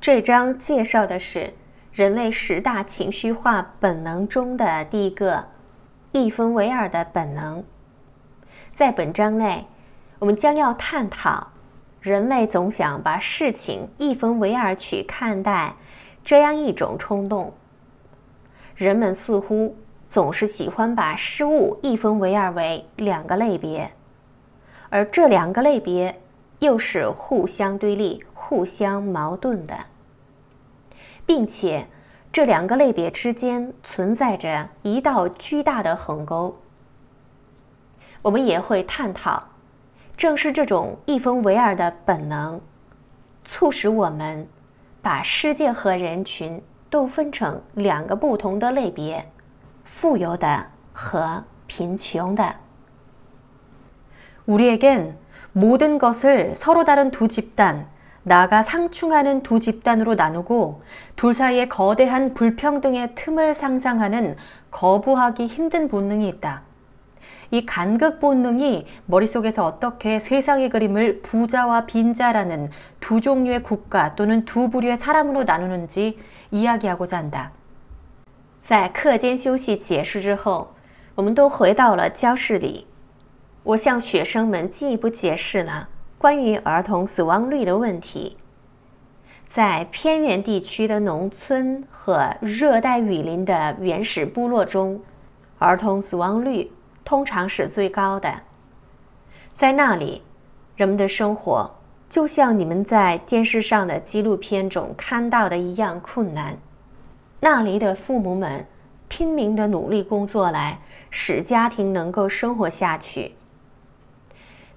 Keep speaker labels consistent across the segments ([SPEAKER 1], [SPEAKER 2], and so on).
[SPEAKER 1] 这章介绍的是人类十大情绪化本能中的第一个“一分为二”的本能。在本章内，我们将要探讨人类总想把事情一分为二去看待这样一种冲动。人们似乎总是喜欢把事物一分为二为两个类别。而这两个类别又是互相对立、互相矛盾的，并且这两个类别之间存在着一道巨大的鸿沟。我们也会探讨，正是这种一分为二的本能，促使我们把世界和人群都分成两个不同的类别：富有的和贫穷的。 우리에겐 모든 것을 서로 다른 두 집단, 나가 상충하는 두 집단으로 나누고 둘 사이의 거대한 불평등의 틈을 상상하는 거부하기 힘든 본능이 있다. 이 간극 본능이 머릿속에서 어떻게 세상의 그림을 부자와 빈자라는 두 종류의 국가 또는 두 부류의 사람으로 나누는지 이야기하고자 한다. 在课间休息结束之后，我们都回到了教室里。我向学生们进一步解释了关于儿童死亡率的问题。在偏远地区的农村和热带雨林的原始部落中，儿童死亡率通常是最高的。在那里，人们的生活就像你们在电视上的纪录片中看到的一样困难。那里的父母们拼命的努力工作，来使家庭能够生活下去。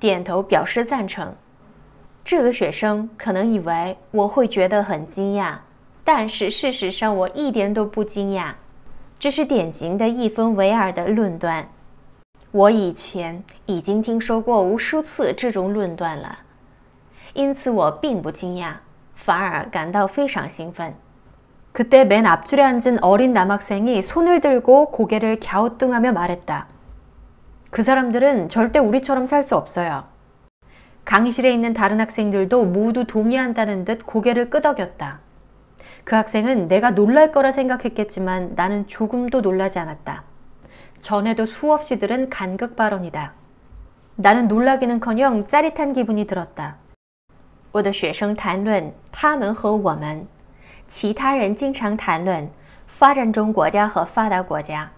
[SPEAKER 1] 点头表示赞成。这个学生可能以为我会觉得很惊讶，但是事实上我一点都不惊讶。这是典型的一分为二的论断。我以前已经听说过无数次这种论断了，因此我并不惊讶，反而感到非常兴奋。그때맨앞줄에앉은어린남학생이손을들고고개를갸하며말했다그 사람들은 절대 우리처럼 살 수 없어요. 강의실에 있는 다른 학생들도 모두 동의한다는 듯 고개를 끄덕였다. 그 학생은 내가 놀랄 거라 생각했겠지만 나는 조금도 놀라지 않았다. 전에도 수없이 들은 간극 발언이다. 나는 놀라기는커녕 짜릿한 기분이 들었다. 我的学生谈论他们和我们，其他人经常谈论发展中国家和发达国家。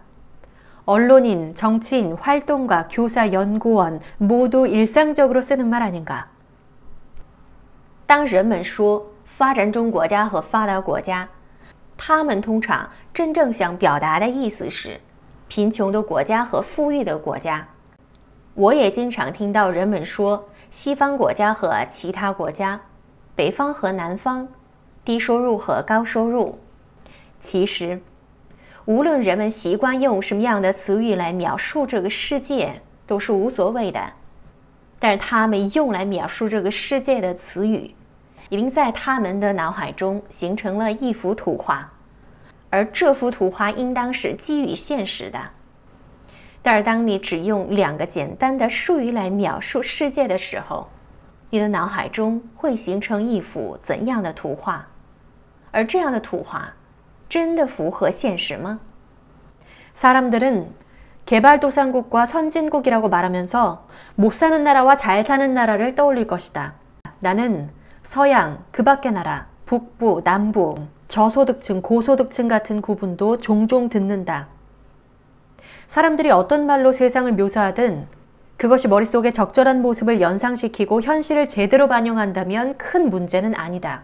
[SPEAKER 1] 언론인정치인활동과교사연구원모두일상적으로쓰는말아닌가当人们说发展中国家和发达国家，他们通常真正想表达的意思是贫穷的国家和富裕的国家。我也经常听到人们说西方国家和其他国家、北方和南方、低收入和高收入。其实。无论人们习惯用什么样的词语来描述这个世界都是无所谓的，但是他们用来描述这个世界的词语，已经在他们的脑海中形成了一幅图画，而这幅图画应当是基于现实的。但是当你只用两个简单的术语来描述世界的时候，你的脑海中会形成一幅怎样的图画？而这样的图画。真的符合现实吗？ 사람들은 개발도상국과 선진국이라고 말하면서 못 사는 나라와 잘 사는 나라를 떠올릴 것이다. 나는 서양, 그 밖의 나라, 북부, 남부, 저소득층, 고소득층 같은 구분도 종종 듣는다. 사람들이 어떤 말로 세상을 묘사하든 그것이 머릿속에 적절한 모습을 연상시키고 현실을 제대로 반영한다면 큰 문제는 아니다.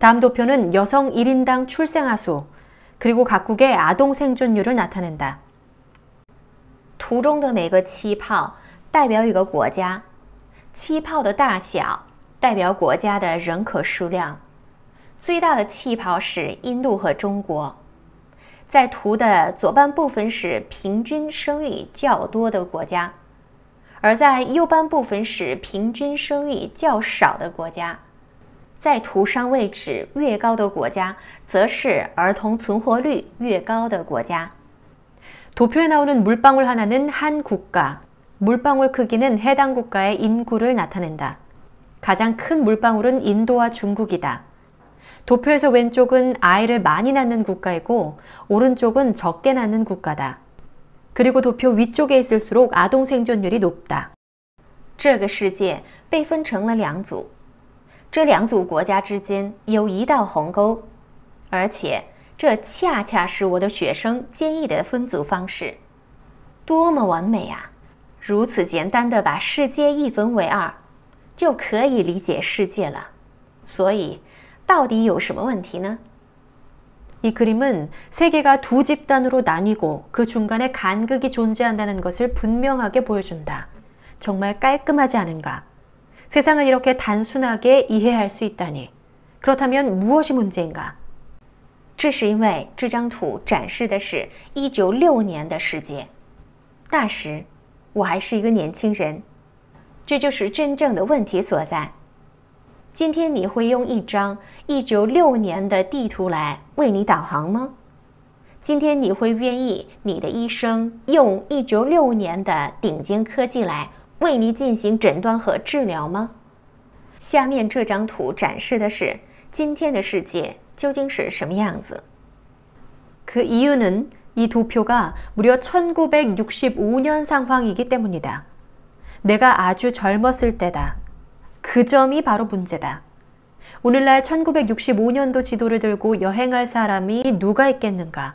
[SPEAKER 1] 다음도표는여성1인당출생아수그리고각국의아동생존율을나타낸다图中的每个气泡代表一个国家，气泡的大小代表国家的人口数量。最大的气泡是印度和中国。在图的左半部分是平均生育较多的国家，而在右半部分是平均生育较少的国家。在图上位置越高的国家，则是儿童存活率越高的国家。 도표에 나오는 물방울 하나는 한 국가, 물방울 크기는 해당 국가의 인구를 나타낸다. 가장 큰 물방울은 인도와 중국이다. 도표에서 왼쪽은 아이를 많이 낳는 국가이고 오른쪽은 적게 낳는 국가다. 그리고 도표 위쪽에 있을수록 아동 생존율이 높다. 这个世界被分成了两组。这两组国家之间有一道鸿沟，而且这恰恰是我的学生建议的分组方式，多么完美啊！如此简单的把世界一分为二，就可以理解世界了。所以，到底有什么问题呢？이그림은세계가두집단으로나뉘고그중간에간극이존재한다는것을분명하게보여준다정말깔끔하지않은가세상을이렇게단순하게이해할수있다니그렇다면무엇이문제인가这是因为这张图展示的是一九六年的世界。那时我还是一个年轻人。这就是真正的问题所在。今天你会用一张一九六年的地图来为你导航吗？今天你会愿意你的一生用一九六年的顶尖科技来？ 为你进行诊断和治疗吗？下面这张图展示的是今天的世界究竟是什么样子。그 이유는 이 도표가 무려 1965년 상황이기 때문이다. 내가 아주 젊었을 때다. 그 점이 바로 문제다. 오늘날 1965년도 지도를 들고 여행할 사람이 누가 있겠는가?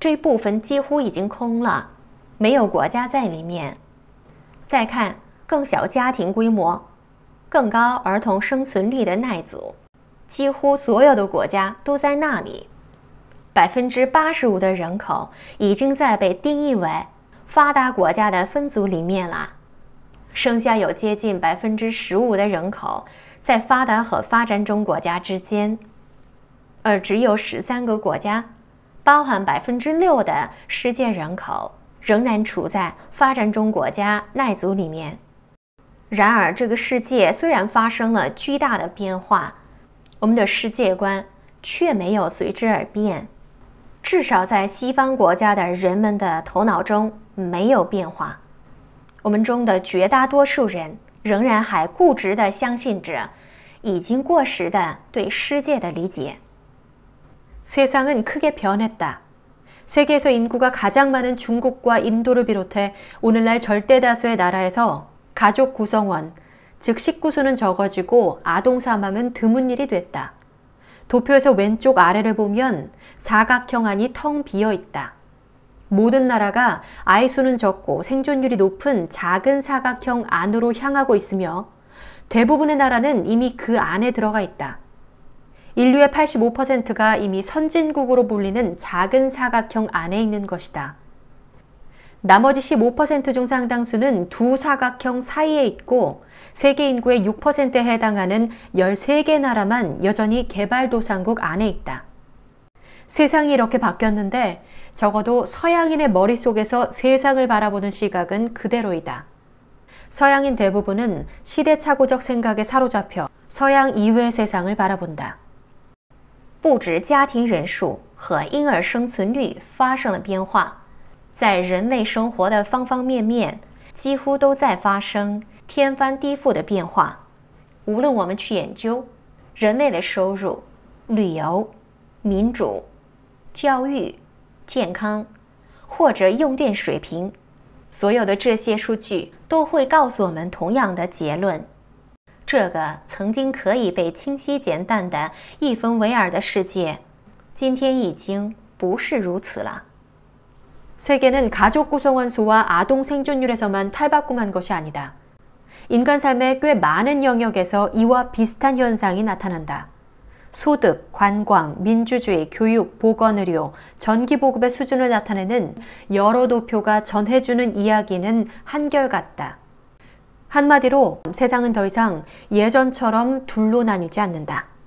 [SPEAKER 1] 这部分几乎已经空了，没有国家在里面。再看更小家庭规模、更高儿童生存率的耐组，几乎所有的国家都在那里。百分之八十五的人口已经在被定义为发达国家的分组里面了，剩下有接近百分之十五的人口在发达和发展中国家之间，而只有十三个国家。包含百分之六的世界人口仍然处在发展中国家耐族里面。然而，这个世界虽然发生了巨大的变化，我们的世界观却没有随之而变。至少在西方国家的人们的头脑中没有变化。我们中的绝大多数人仍然还固执的相信着已经过时的对世界的理解。 세상은 크게 변했다. 세계에서 인구가 가장 많은 중국과 인도를 비롯해 오늘날 절대 다수의 나라에서 가족 구성원, 즉 식구수는 적어지고 아동 사망은 드문 일이 됐다. 도표에서 왼쪽 아래를 보면 사각형 안이 텅 비어 있다. 모든 나라가 아이 수는 적고 생존율이 높은 작은 사각형 안으로 향하고 있으며 대부분의 나라는 이미 그 안에 들어가 있다. 인류의 85%가 이미 선진국으로 불리는 작은 사각형 안에 있는 것이다. 나머지 15%중 상당수는 두 사각형 사이에 있고 세계 인구의 6%에 해당하는 13개 나라만 여전히 개발도상국 안에 있다. 세상이 이렇게 바뀌었는데 적어도 서양인의 머릿속에서 세상을 바라보는 시각은 그대로이다. 서양인 대부분은 시대착오적 생각에 사로잡혀 서양 이후의 세상을 바라본다. 不止家庭人数和婴儿生存率发生了变化，在人类生活的方方面面，几乎都在发生天翻地覆的变化。无论我们去研究人类的收入、旅游、民主、教育、健康，或者用电水平，所有的这些数据都会告诉我们同样的结论。这个曾经可以被清晰简单的一分为二的世界，今天已经不是如此了。 세계는 가족 구성원 수와 아동 생존율에서만 탈바꿈한 것이 아니다. 인간 삶의 꽤 많은 영역에서 이와 비슷한 현상이 나타난다. 소득, 관광, 민주주의, 교육, 보건의료, 전기보급의 수준을 나타내는 여러 도표가 전해주는 이야기는 한결같다. 한마디로 세상은 더 이상 예전처럼 둘로 나뉘지 않는다.